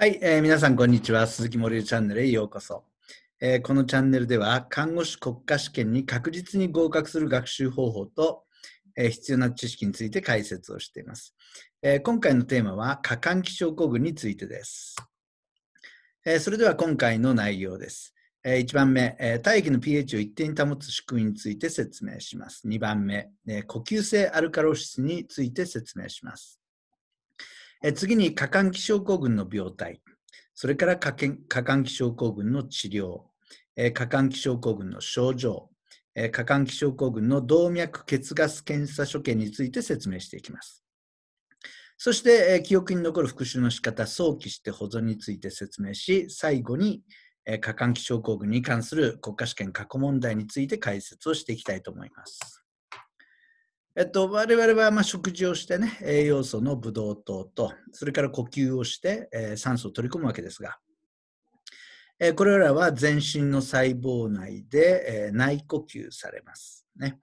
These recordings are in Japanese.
はい、えー、皆さんこんにちは。鈴木森生チャンネルへようこそ、えー、このチャンネルでは、看護師国家試験に確実に合格する学習方法と、えー、必要な知識について解説をしています。えー、今回のテーマは、過換気症候群についてです。えそれでは今回の内容です。え1番目、え体液の pH を一定に保つ仕組みについて説明します。2番目、え呼吸性アルカロシスについて説明します。え次に、過換気症候群の病態、それから過換気症候群の治療、え過換気症候群の症状、え過換気症候群の動脈血ガス検査所見について説明していきます。そして、え記憶に残る復習の仕方、早期して保存について説明し、最後に、え過換気症候群に関する国家試験過去問題について解説をしていきたいと思います。えっと、我々はま食事をしてね、栄養素のブドウ糖と、それから呼吸をして、え酸素を取り込むわけですが、えこれらは全身の細胞内で、え内呼吸されます。ね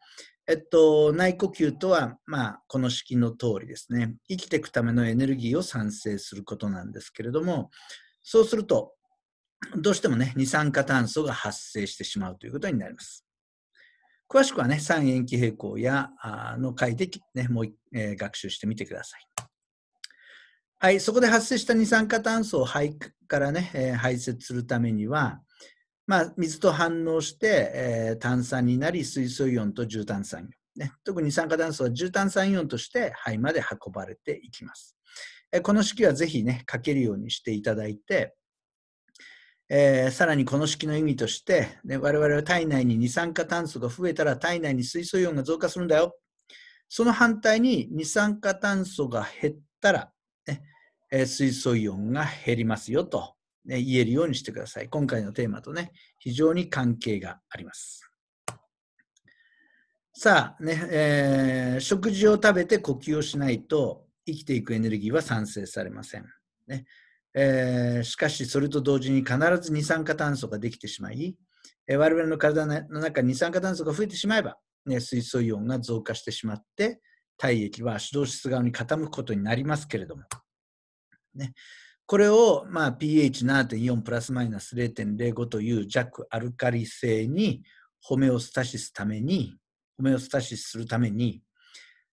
えっと、内呼吸とは、まあ、この式の通りですね、生きていくためのエネルギーを産生することなんですけれども、そうすると、どうしてもね、二酸化炭素が発生してしまうということになります。詳しくはね、三塩基平衡や、あの回で、ね、もう、えー、学習してみてください。はい、そこで発生した二酸化炭素を肺からね、えー、排泄するためには、まあ、水と反応して、えー、炭酸になり、水素イオンと重炭酸イオン。ね、特に二酸化炭素は重炭酸イオンとして肺まで運ばれていきます。えー、この式はぜひね、書けるようにしていただいて、えー、さらにこの式の意味として、ね、我々は体内に二酸化炭素が増えたら体内に水素イオンが増加するんだよ。その反対に二酸化炭素が減ったら、ねえー、水素イオンが減りますよと、ね、言えるようにしてください。今回のテーマとね、非常に関係があります。さあね、えー、食事を食べて呼吸をしないと生きていくエネルギーは産生されません。ね、えー、しかしそれと同時に必ず二酸化炭素ができてしまい、えー、我々の体の中に二酸化炭素が増えてしまえば、ね、水素イオンが増加してしまって体液は主導室側に傾くことになりますけれども、ね、これを、まあ、pH7.4 プラスマイナス0.05という弱アルカリ性にホメオスタシスためにホメオスタシスするために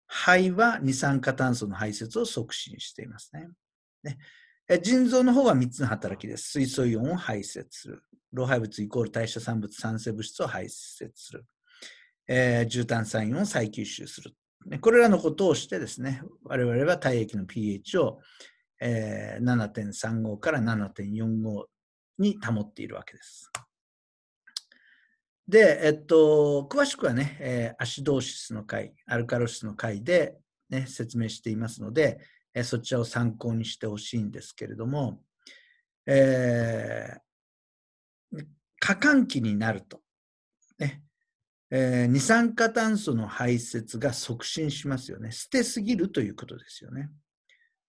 肺は二酸化炭素の排泄を促進していますね。ね腎臓の方は3つの働きです。水素イオンを排泄する。老廃物イコール代謝産物、酸性物質を排泄する。えー、重炭酸イオンを再吸収する。これらのことをしてですね、我々は体液の pH を、えー、7.35から7.45に保っているわけです。で、えっと、詳しくはね、えー、アシドーシスの回、アルカロシスの回で、ね、説明していますので、えそちらを参考にしてほしいんですけれども、えー、過換気になると、ねえー、二酸化炭素の排泄が促進しますよね。捨てすぎるということですよね。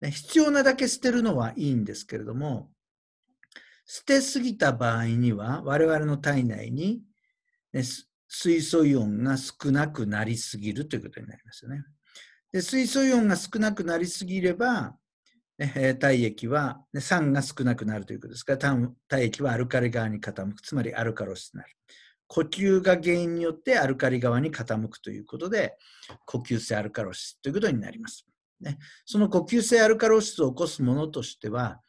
必要なだけ捨てるのはいいんですけれども、捨てすぎた場合には、我々の体内に、ね、水素イオンが少なくなりすぎるということになりますよね。で水素イオンが少なくなりすぎれば、ね、体液は、ね、酸が少なくなるということですから体液はアルカリ側に傾くつまりアルカロスになる呼吸が原因によってアルカリ側に傾くということで呼吸性アルカロシスということになります、ね、その呼吸性アルカロシスを起こすものとしては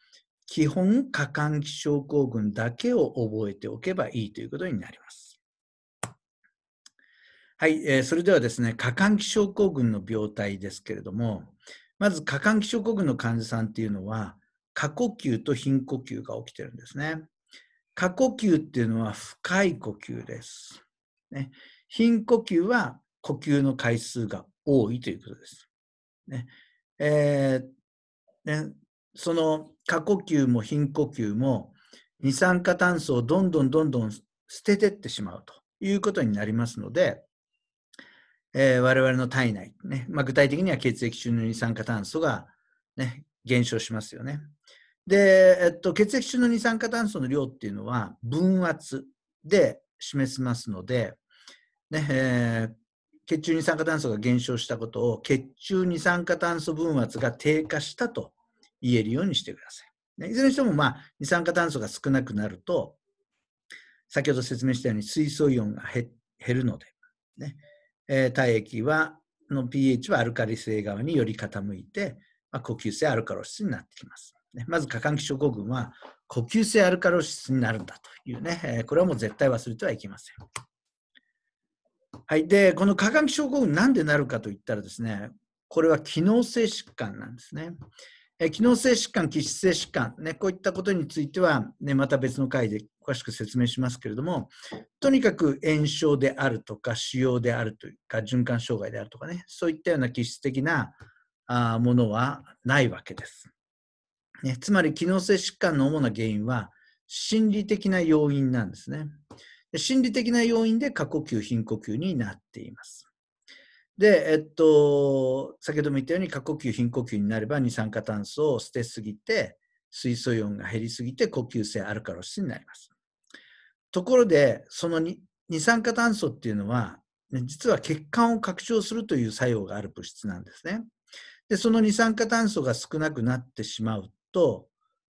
基本過換気症候群だけを覚えておけばいいということになりますはい、えー、それではですね、過換気症候群の病態ですけれども、まず過換気症候群の患者さんっていうのは、過呼吸と貧呼吸が起きてるんですね。過呼吸っていうのは深い呼吸です。ね、貧呼吸は呼吸の回数が多いということです。ねえーね、その過呼吸も貧呼吸も二酸化炭素をどんどんどんどん捨ててってしまうということになりますので、えー、我々の体内、ねまあ、具体的には血液中の二酸化炭素が、ね、減少しますよね。で、えっと、血液中の二酸化炭素の量っていうのは分圧で示しますので、ねえー、血中二酸化炭素が減少したことを血中二酸化炭素分圧が低下したと言えるようにしてください。ね、いずれにしても、まあ、二酸化炭素が少なくなると先ほど説明したように水素イオンが減るので、ね、えー、体液はの pH はアルカリ性側により傾いて、まあ、呼吸性アルカロシスになってきます。ね、まず過換気症候群は呼吸性アルカロシスになるんだというね、えー、これはもう絶対忘れてはいけません。はい、でこの過換気症候群なんでなるかといったらですねこれは機能性疾患なんですね。え機能性疾患、気質性疾患、ね、こういったことについては、ね、また別の回で詳しく説明しますけれども、とにかく炎症であるとか、腫瘍であるというか、循環障害であるとかね、そういったような気質的なあものはないわけです。ね、つまり、機能性疾患の主な原因は、心理的な要因なんですね。心理的な要因で過呼吸、貧呼吸になっています。で、えっと、先ほども言ったように過呼吸、貧呼吸になれば二酸化炭素を捨てすぎて、水素イオンが減りすぎて呼吸性アルカロスになります。ところで、その二酸化炭素っていうのは、実は血管を拡張するという作用がある物質なんですね。で、その二酸化炭素が少なくなってしまうと、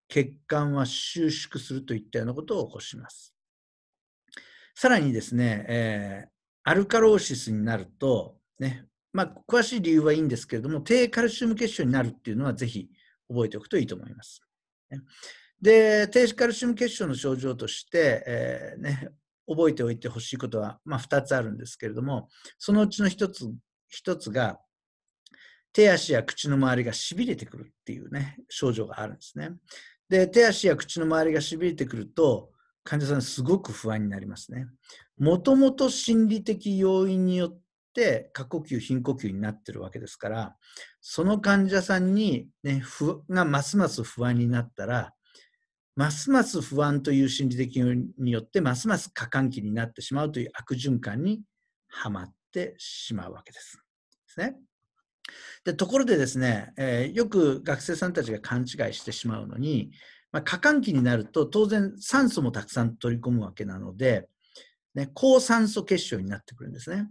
血管は収縮するといったようなことを起こします。さらにですね、えー、アルカローシスになると、ね、まあ、詳しい理由はいいんですけれども、低カルシウム結晶になるっていうのは、ぜひ覚えておくといいと思います。で、低カルシウム血症の症状として、えー、ね、覚えておいてほしいことは、まあ、2つあるんですけれども、そのうちの1つ、1つが、手足や口の周りがしびれてくるっていうね、症状があるんですね。で、手足や口の周りがしびれてくると、患者さんすごく不安になりますね。もともと心理的要因によって過呼吸、貧呼吸になってるわけですから、その患者さんに、ね、不がますます不安になったら、ますます不安という心理的によってますます過換気になってしまうという悪循環にはまってしまうわけです。ですね、でところでですね、えー、よく学生さんたちが勘違いしてしまうのに、まあ、過換気になると当然酸素もたくさん取り込むわけなので、ね、高酸素結晶になってくるんですね。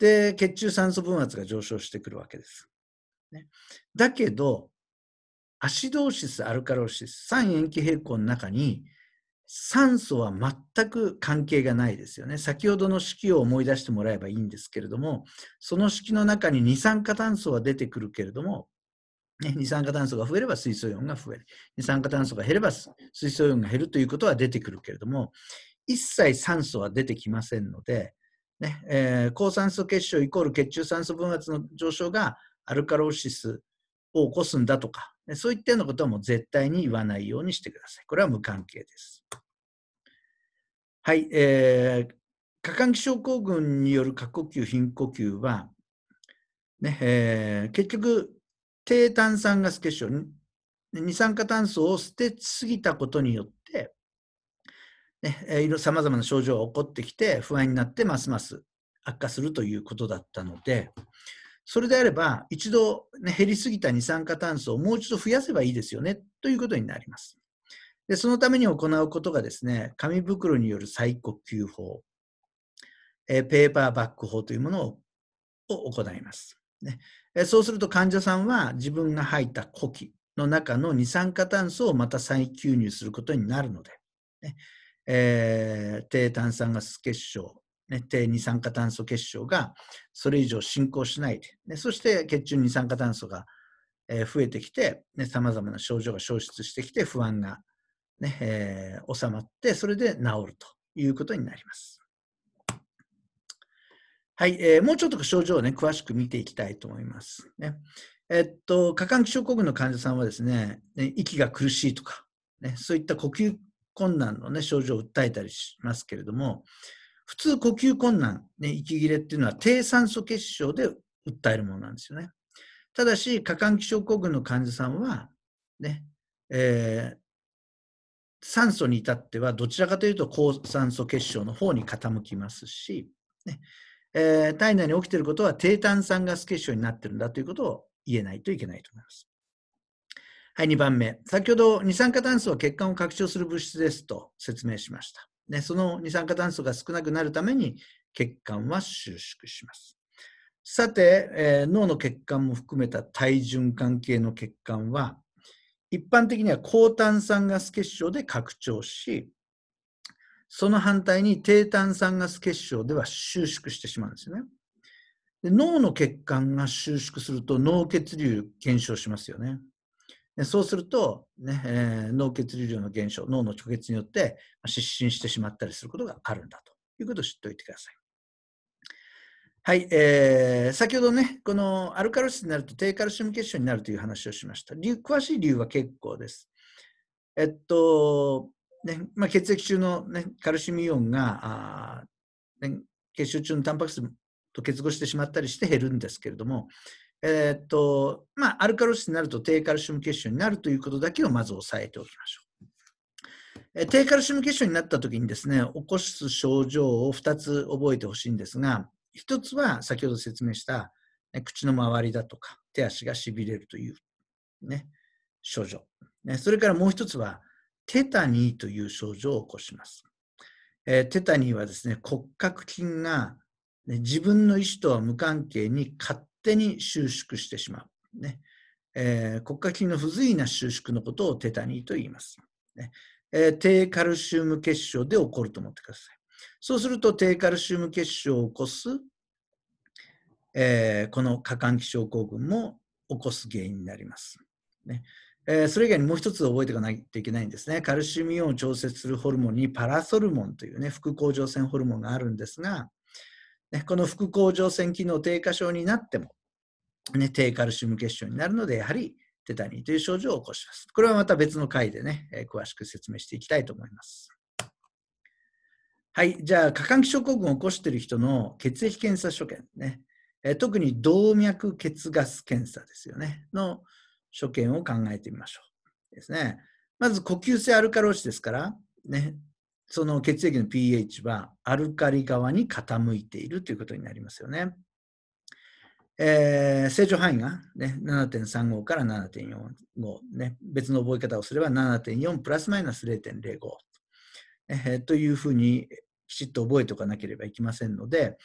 で血中酸素分圧が上昇してくるわけです。ね、だけどアシドーシス、アルカロシス、酸塩基平衡の中に酸素は全く関係がないですよね。先ほどの式を思い出してもらえばいいんですけれども、その式の中に二酸化炭素は出てくるけれども、ね、二酸化炭素が増えれば水素イオンが増える。二酸化炭素が減れば水素イオンが減るということは出てくるけれども、一切酸素は出てきませんので、ねえー、高酸素結晶イコール血中酸素分圧の上昇がアルカローシスを起こすんだとかそういったようなことはもう絶対に言わないようにしてください。これは無関係です。はい、えー、過換気症候群による過呼吸、貧呼吸は、ねえー、結局、低炭酸ガス結晶、二酸化炭素を捨てすぎたことによって、ね、さまざまな症状が起こってきて、不安になってますます悪化するということだったので、それであれば、一度、ね、減りすぎた二酸化炭素をもう一度増やせばいいですよね、ということになります。でそのために行うことがですね、紙袋による再呼吸法、えペーパーバック法というものを行います、ねえ。そうすると患者さんは自分が吐いた呼気の中の二酸化炭素をまた再吸入することになるので、ねえー、低炭酸ガス結晶、ね、低二酸化炭素結晶がそれ以上進行しないで、ね、そして血中二酸化炭素が増えてきて、さまざまな症状が消失してきて、不安がね、ねえー、収まって、それで治るということになります。はい、えー、もうちょっと症状を、ね、詳しく見ていきたいと思います。ねえっと、過換気症候群の患者さんはですね、ね息が苦しいとか、ね、そういった呼吸困難の、ね、症状を訴えたりしますけれども、普通呼吸困難、ね、息切れっていうのは低酸素血症で訴えるものなんですよね。ただし、過換気症候群の患者さんは、ね、えー、酸素に至ってはどちらかというと高酸素結晶の方に傾きますし、ねえー、体内に起きていることは低炭酸ガス結晶になってるんだということを言えないといけないと思います。はい、2番目。先ほど二酸化炭素は血管を拡張する物質ですと説明しました。ね、その二酸化炭素が少なくなるために血管は収縮します。さて、えー、脳の血管も含めた体循環系の血管は、一般的には高炭酸ガス結晶で拡張し、その反対に低炭酸ガス結晶では収縮してしまうんですよね。で脳の血管が収縮すると脳血流減少しますよね。そうするとね、えー、脳血流量の減少、脳の虚血によって失神してしまったりすることがあるんだということを知っておいてください。はい、えー、先ほどね、このアルカロスになると低カルシウム血症になるという話をしました。詳しい理由は結構です。えっと、ねまあ、血液中の、ね、カルシウムイオンが、ね、血中中のタンパク質と結合してしまったりして減るんですけれども、えー、っと、まあ、アルカロスになると低カルシウム結晶になるということだけをまず押さえておきましょう。え低カルシウム結晶になった時にですね、起こす症状を2つ覚えてほしいんですが、1つは先ほど説明した、口の周りだとか手足がしびれるという、ね、症状、ね。それからもう1つは、テタニーという症状を起こします。えテタニーはですね、骨格筋が、ね、自分の意思とは無関係に勝手に収縮してしまう。ねえー、国家筋の不随な収縮のことをテタニーと言います。ねえー、低カルシウム結晶で起こると思ってください。そうすると低カルシウム結晶を起こす、えー、この過換気症候群も起こす原因になります。ねえー、それ以外にもう一つ覚えておかないといけないんですね。カルシウムイオンを調節するホルモンにパラソルモンというね、副甲状腺ホルモンがあるんですが、ね、この副甲状腺機能低下症になっても、ね、低カルシウム血症になるので、やはりテタニーという症状を起こします。これはまた別の回でね、えー、詳しく説明していきたいと思います。はい、じゃあ、過換気症候群を起こしている人の血液検査所見ね、えー、特に動脈血ガス検査ですよね、の所見を考えてみましょう。ですね。まず呼吸性アルカローシですから、ね、その血液の pH はアルカリ側に傾いているということになりますよね。えー、正常範囲が、ね、7.35から7.45、ね、別の覚え方をすれば7.4プラスマイナス0.05、えー、というふうにきちっと覚えておかなければいけませんので、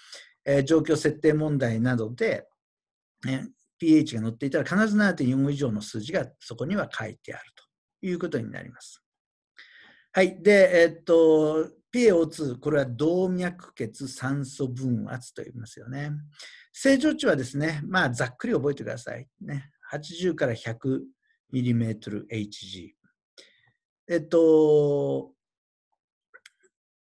えー、状況設定問題などで、ね、pH が載っていたら必ず7.45以上の数字がそこには書いてあるということになります。はい。で、えっと、PAO2、これは動脈血酸素分圧と言いますよね。正常値はですね、まあ、ざっくり覚えてください。ね、80から 100mmHg。えっと、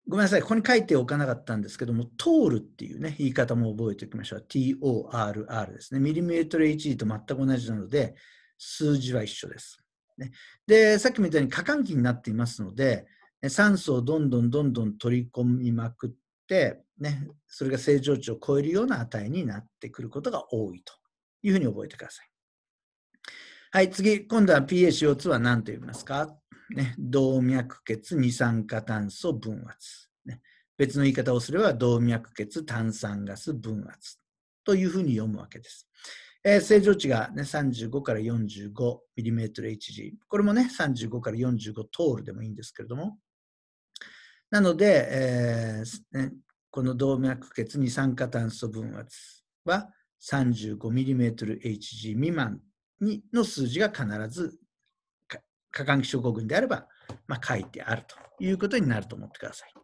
ごめんなさい、ここに書いておかなかったんですけども、通るっていうね、言い方も覚えておきましょう。TORR ですね。ミリメートル HG と全く同じなので、数字は一緒です。ね。で、さっきみたいに過換気になっていますので、酸素をどんどんどんどん取り込みまくって、ね、それが正常値を超えるような値になってくることが多いというふうに覚えてください。はい、次、今度は PaCO2 は何と呼びますか、ね、動脈血二酸化炭素分圧、ね。別の言い方をすれば動脈血炭酸ガス分圧というふうに読むわけです。えー、正常値が、ね、35から 45mmHg。これもね、35から45トールでもいいんですけれども。なので、えーね、この動脈血二酸化炭素分圧は 35mmHg 未満にの数字が必ず過換気症候群であれば、まあ、書いてあるということになると思ってください。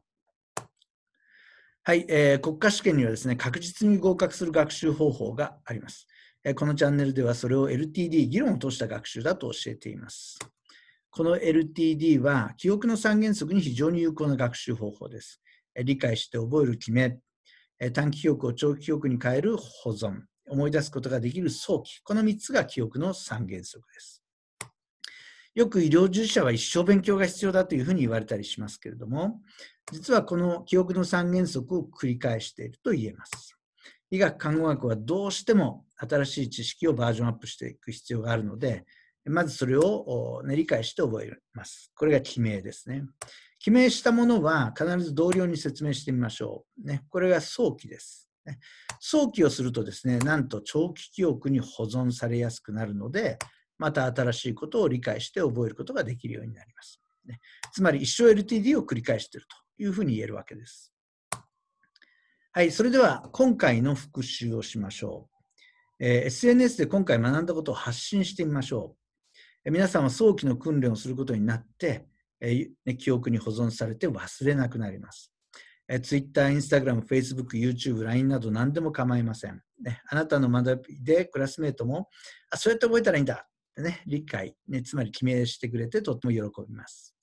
はい、えー、国家試験にはですね、確実に合格する学習方法があります。このチャンネルではそれを LTD 議論を通した学習だと教えています。この LTD は記憶の三原則に非常に有効な学習方法です。理解して覚える決め、短期記憶を長期記憶に変える保存、思い出すことができる早期、この3つが記憶の三原則です。よく医療従事者は一生勉強が必要だというふうに言われたりしますけれども、実はこの記憶の三原則を繰り返していると言えます。医学看護学はどうしても新しい知識をバージョンアップしていく必要があるので、まずそれを、ね、理解して覚えます。これが記名ですね。記名したものは必ず同僚に説明してみましょう。ね、これが早期です。早期をするとですね、なんと長期記憶に保存されやすくなるので、また新しいことを理解して覚えることができるようになります。ね、つまり一生 LTD を繰り返しているというふうに言えるわけです。はい、それでは今回の復習をしましょう。え SNS で今回学んだことを発信してみましょう。皆さんは早期の訓練をすることになって、え記憶に保存されて忘れなくなります。え Twitter、Instagram、Facebook、YouTube、LINE など何でも構いません。ね、あなたの学びでクラスメートも、あ、そうやって覚えたらいいんだってね、理解、ね、つまり決めしてくれてとっても喜びます。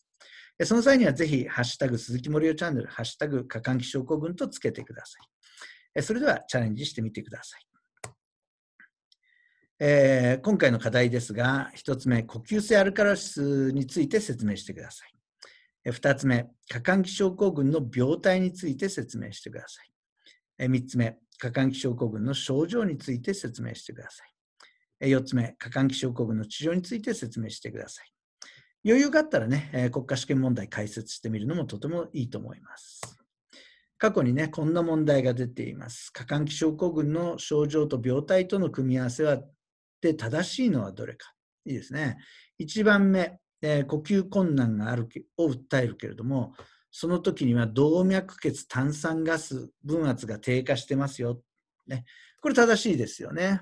その際にはぜひ、ハッシュタグ鈴木森生チャンネル、ハッシュタグ過換気症候群とつけてください。それではチャレンジしてみてください。えー、今回の課題ですが、1つ目、呼吸性アルカラシスについて説明してください。2つ目、過換気症候群の病態について説明してください。3つ目、過換気症候群の症状について説明してください。4つ目、過換気症候群の治療について説明してください。余裕があったらね、国家試験問題解説してみるのもとてもいいと思います。過去にね、こんな問題が出ています。過換気症候群の症状と病態との組み合わせはで、正しいのはどれか。いいですね。1番目、えー、呼吸困難があるを訴えるけれども、その時には動脈血炭酸ガス分圧が低下してますよ。ね、これ正しいですよね。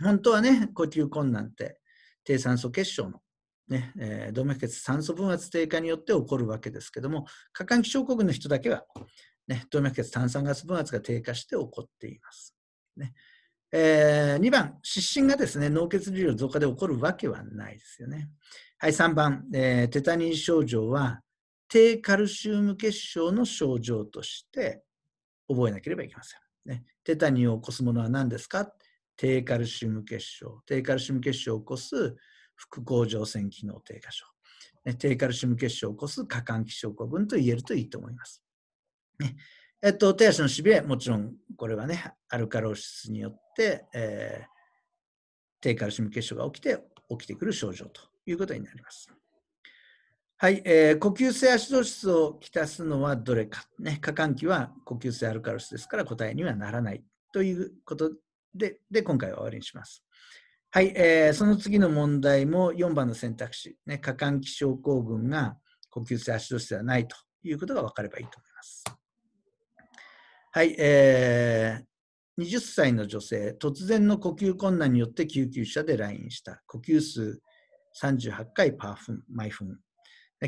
本当はね、呼吸困難って低酸素結晶のね、ねえー、動脈血酸素分圧低下によって起こるわけですけども、過換気症候群の人だけは、ね、動脈血炭酸ガス分圧が低下して起こっています。ね、えー、2番、湿疹がですね、脳血流量増加で起こるわけはないですよね。はい、3番、えー、テタニン症状は、低カルシウム結晶の症状として覚えなければいけません。ね、テタニンを起こすものは何ですか低カルシウム結晶。低カルシウム結晶を起こす副甲状腺機能低下症。低カルシウム結晶を起こす過換気症候群と言えるといいと思います。ねえっと、手足のしびれ、もちろんこれはね、アルカロシスによって、えー、低カルシウム血症が起きて、起きてくる症状ということになります。はい、えー、呼吸性アシドシスをきたすのはどれか、ね、過換気は呼吸性アルカロシスですから答えにはならないということで、で今回は終わりにします。はい、えー、その次の問題も4番の選択肢、ね、過換気症候群が呼吸性アシドシスではないということが分かればいいと思います。はい、えー、20歳の女性、突然の呼吸困難によって救急車で来院した。呼吸数38回パーフン、毎分。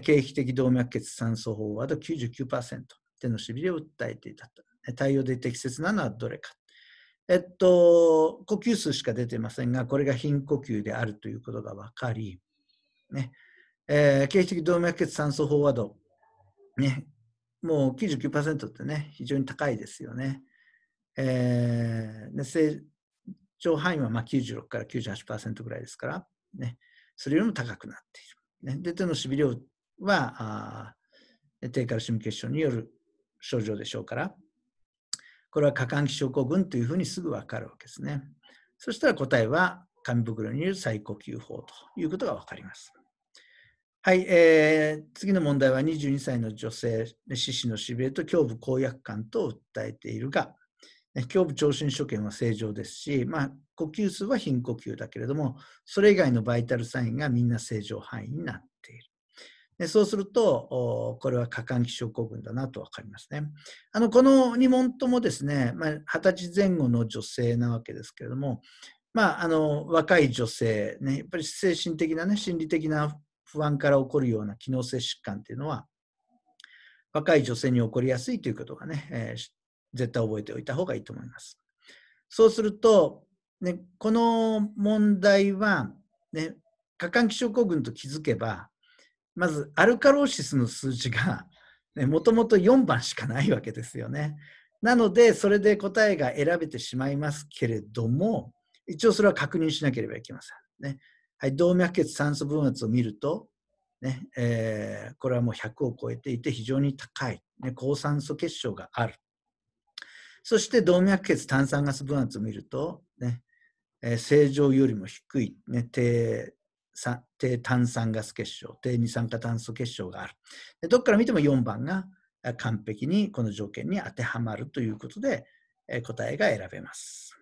経皮的動脈血酸素飽和度99%。手のしびれを訴えていたと。対応で適切なのはどれか。えっと、呼吸数しか出てませんが、これが貧呼吸であるということが分かり、ね、えー、形的動脈血酸素飽和度、ね、もう99%ってね、非常に高いですよね。えー、で成長範囲はまあ96から98%ぐらいですから、ね、それよりも高くなっている。ね、で、手のしびれは、低カルシウム血症による症状でしょうから、これは過換気症候群というふうにすぐ分かるわけですね。そしたら答えは紙袋による最呼吸法ということが分かります。はい、えー、次の問題は22歳の女性、獅子のしびれと胸部公約感と訴えているが、胸部聴診所見は正常ですし、まあ、呼吸数は貧呼吸だけれども、それ以外のバイタルサインがみんな正常範囲になっている。でそうすると、これは過換気症候群だなと分かりますね。あのこの2問ともですね、まあ、20歳前後の女性なわけですけれども、まあ、あの若い女性、ね、やっぱり精神的な、ね、心理的な不安から起こるような機能性疾患っていうのは、若い女性に起こりやすいということがね、えー、絶対覚えておいた方がいいと思います。そうすると、ね、この問題は、ね、過換気症候群と気づけば、まずアルカローシスの数値が、ね、もともと4番しかないわけですよね。なので、それで答えが選べてしまいますけれども、一応それは確認しなければいけません。ね、はい、動脈血酸素分圧を見ると、ねえー、これはもう100を超えていて非常に高い、ね、高酸素結晶がある。そして動脈血炭酸ガス分圧を見ると、ねえー、正常よりも低い、ね、低低炭酸ガス結晶、低二酸化炭素結晶がある。でどっから見ても4番が完璧にこの条件に当てはまるということで、えー、答えが選べます。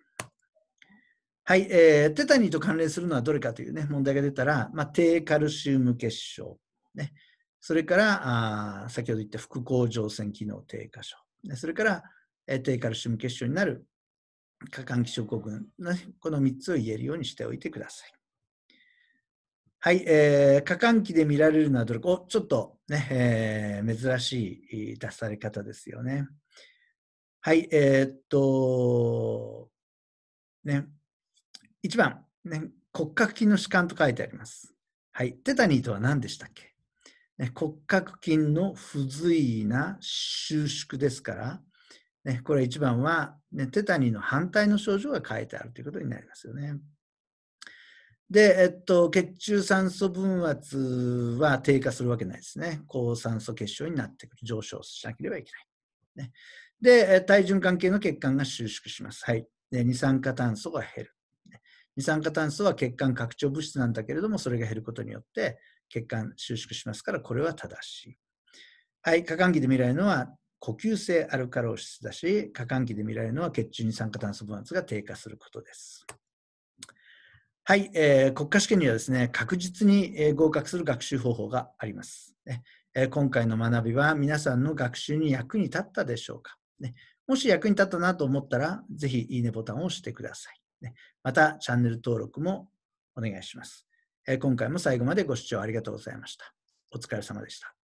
はい、えー、テタニーと関連するのはどれかというね、問題が出たら、まあ、低カルシウム結晶、ね、それからあ、先ほど言った副甲状腺機能低下症、ね、それから、えー、低カルシウム結晶になる過換気症候群、ね、この3つを言えるようにしておいてください。はい、えー、過換気で見られるのはどれか、おちょっとね、えー、珍しい出され方ですよね。はい、えー、っと、ね、1番、ね、骨格筋の主観と書いてあります。はい。テタニーとは何でしたっけ、ね、骨格筋の不随意な収縮ですから、ね、これ1番は、ね、テタニーの反対の症状が書いてあるということになりますよね。で、えっと、血中酸素分圧は低下するわけないですね。高酸素結晶になってくる。上昇しなければいけない。ね、で、体重関係の血管が収縮します。はい。で二酸化炭素が減る。二酸化炭素は血管拡張物質なんだけれども、それが減ることによって血管収縮しますから、これは正しい。はい、過換気で見られるのは呼吸性アルカロシスだし、過換気で見られるのは血中二酸化炭素分圧が低下することです。はい、えー、国家試験にはですね、確実に合格する学習方法があります。ねえ今回の学びは皆さんの学習に役に立ったでしょうか、ね、もし役に立ったなと思ったら、ぜひいいねボタンを押してください。また、チャンネル登録もお願いします。今回も最後までご視聴ありがとうございました。お疲れ様でした。